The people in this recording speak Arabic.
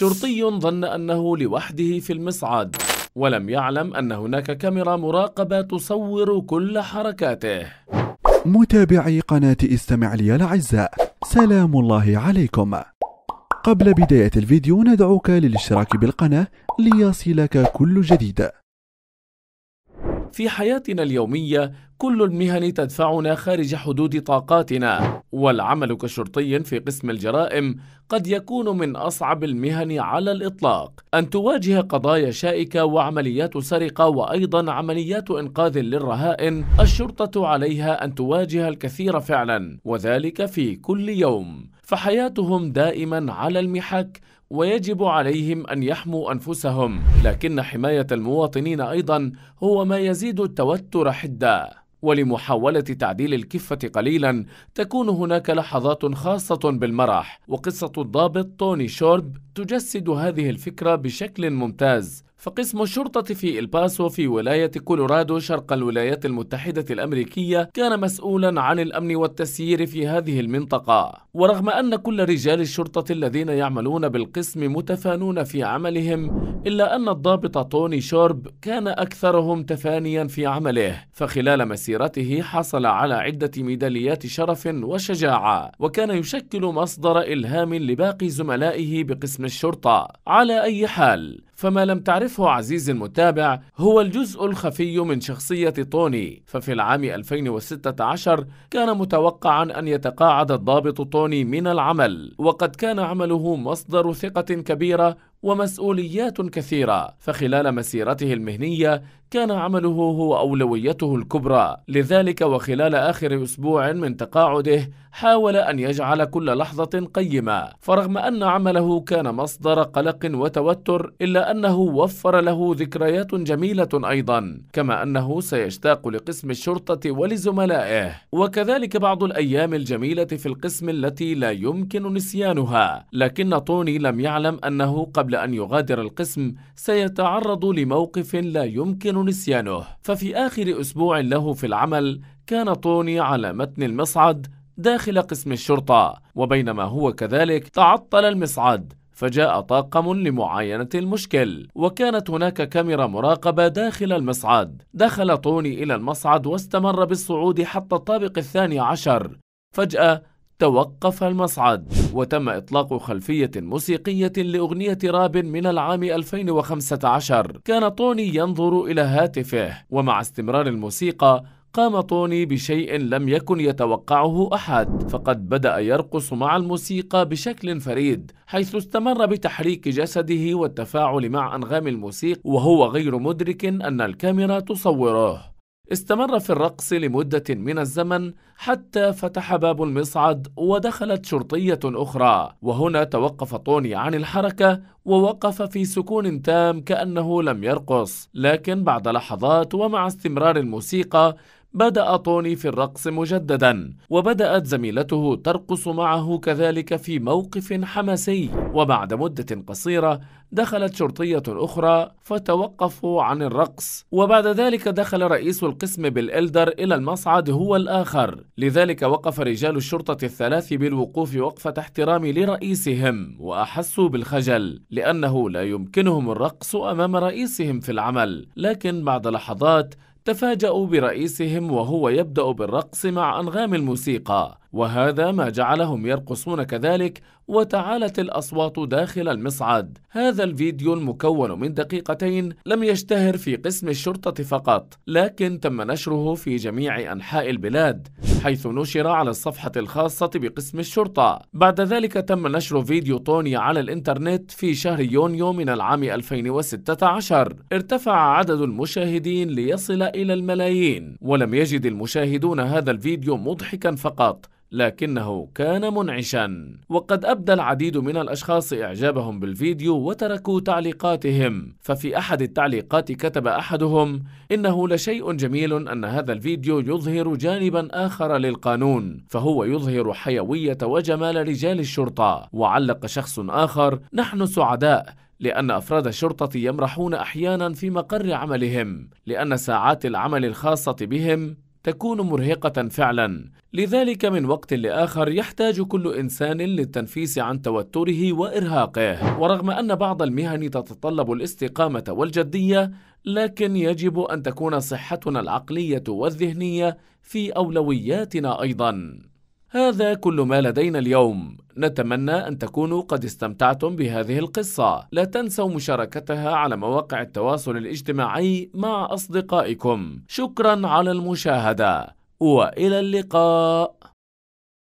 شرطي ظن أنه لوحده في المصعد ولم يعلم أن هناك كاميرا مراقبة تصور كل حركاته متابعي قناة استمع لي الأعزاء سلام الله عليكم قبل بداية الفيديو ندعوك للاشتراك بالقناة ليصلك كل جديد في حياتنا اليومية كل المهن تدفعنا خارج حدود طاقاتنا والعمل كشرطي في قسم الجرائم قد يكون من أصعب المهن على الإطلاق أن تواجه قضايا شائكة وعمليات سرقة وأيضا عمليات إنقاذ للرهائن الشرطة عليها أن تواجه الكثير فعلا وذلك في كل يوم فحياتهم دائما على المحك ويجب عليهم ان يحموا انفسهم لكن حمايه المواطنين ايضا هو ما يزيد التوتر حده ولمحاولة تعديل الكفة قليلا تكون هناك لحظات خاصة بالمرح وقصة الضابط توني شورب تجسد هذه الفكرة بشكل ممتاز فقسم الشرطة في الباسو في ولاية كولورادو شرق الولايات المتحدة الأمريكية كان مسؤولا عن الأمن والتسيير في هذه المنطقة ورغم أن كل رجال الشرطة الذين يعملون بالقسم متفانون في عملهم إلا أن الضابط توني شورب كان أكثرهم تفانيا في عمله فخلال مسيرته حصل على عدة ميداليات شرف وشجاعة وكان يشكل مصدر إلهام لباقي زملائه بقسم الشرطة على أي حال فما لم تعرفه عزيزي المتابع هو الجزء الخفي من شخصية طوني ففي العام 2016 كان متوقعا أن يتقاعد الضابط طوني من العمل وقد كان عمله مصدر ثقة كبيرة ومسؤوليات كثيرة فخلال مسيرته المهنية كان عمله هو أولويته الكبرى لذلك وخلال آخر أسبوع من تقاعده حاول أن يجعل كل لحظة قيمة فرغم أن عمله كان مصدر قلق وتوتر إلا أنه وفر له ذكريات جميلة أيضا كما أنه سيشتاق لقسم الشرطة ولزملائه وكذلك بعض الأيام الجميلة في القسم التي لا يمكن نسيانها لكن طوني لم يعلم أنه قبل قبل أن يغادر القسم سيتعرض لموقف لا يمكن نسيانه ففي آخر أسبوع له في العمل كان طوني على متن المصعد داخل قسم الشرطة وبينما هو كذلك تعطل المصعد فجاء طاقم لمعاينة المشكل وكانت هناك كاميرا مراقبة داخل المصعد دخل طوني إلى المصعد واستمر بالصعود حتى الطابق الثاني عشر فجأة توقف المصعد وتم إطلاق خلفية موسيقية لأغنية راب من العام 2015 كان طوني ينظر إلى هاتفه ومع استمرار الموسيقى قام طوني بشيء لم يكن يتوقعه أحد فقد بدأ يرقص مع الموسيقى بشكل فريد حيث استمر بتحريك جسده والتفاعل مع أنغام الموسيقى وهو غير مدرك أن الكاميرا تصوره استمر في الرقص لمدة من الزمن حتى فتح باب المصعد ودخلت شرطية أخرى وهنا توقف طوني عن الحركة ووقف في سكون تام كأنه لم يرقص لكن بعد لحظات ومع استمرار الموسيقى بدأ طوني في الرقص مجددا وبدأت زميلته ترقص معه كذلك في موقف حماسي وبعد مدة قصيرة دخلت شرطية أخرى فتوقفوا عن الرقص وبعد ذلك دخل رئيس القسم بالإلدر إلى المصعد هو الآخر لذلك وقف رجال الشرطة الثلاث بالوقوف وقفة احترام لرئيسهم وأحسوا بالخجل لأنه لا يمكنهم الرقص أمام رئيسهم في العمل لكن بعد لحظات تفاجأوا برئيسهم وهو يبدأ بالرقص مع أنغام الموسيقى وهذا ما جعلهم يرقصون كذلك وتعالت الأصوات داخل المصعد هذا الفيديو المكون من دقيقتين لم يشتهر في قسم الشرطة فقط لكن تم نشره في جميع أنحاء البلاد حيث نشر على الصفحة الخاصة بقسم الشرطة بعد ذلك تم نشر فيديو طوني على الإنترنت في شهر يونيو من العام 2016 ارتفع عدد المشاهدين ليصل إلى الملايين ولم يجد المشاهدون هذا الفيديو مضحكا فقط لكنه كان منعشا وقد أبدى العديد من الأشخاص إعجابهم بالفيديو وتركوا تعليقاتهم ففي أحد التعليقات كتب أحدهم إنه لشيء جميل أن هذا الفيديو يظهر جانبا آخر للقانون فهو يظهر حيوية وجمال رجال الشرطة وعلق شخص آخر نحن سعداء لأن أفراد الشرطة يمرحون أحيانا في مقر عملهم لأن ساعات العمل الخاصة بهم تكون مرهقة فعلا، لذلك من وقت لآخر يحتاج كل إنسان للتنفيس عن توتره وإرهاقه، ورغم أن بعض المهن تتطلب الاستقامة والجدية، لكن يجب أن تكون صحتنا العقلية والذهنية في أولوياتنا أيضا. هذا كل ما لدينا اليوم نتمنى أن تكونوا قد استمتعتم بهذه القصة لا تنسوا مشاركتها على مواقع التواصل الاجتماعي مع أصدقائكم شكرا على المشاهدة وإلى اللقاء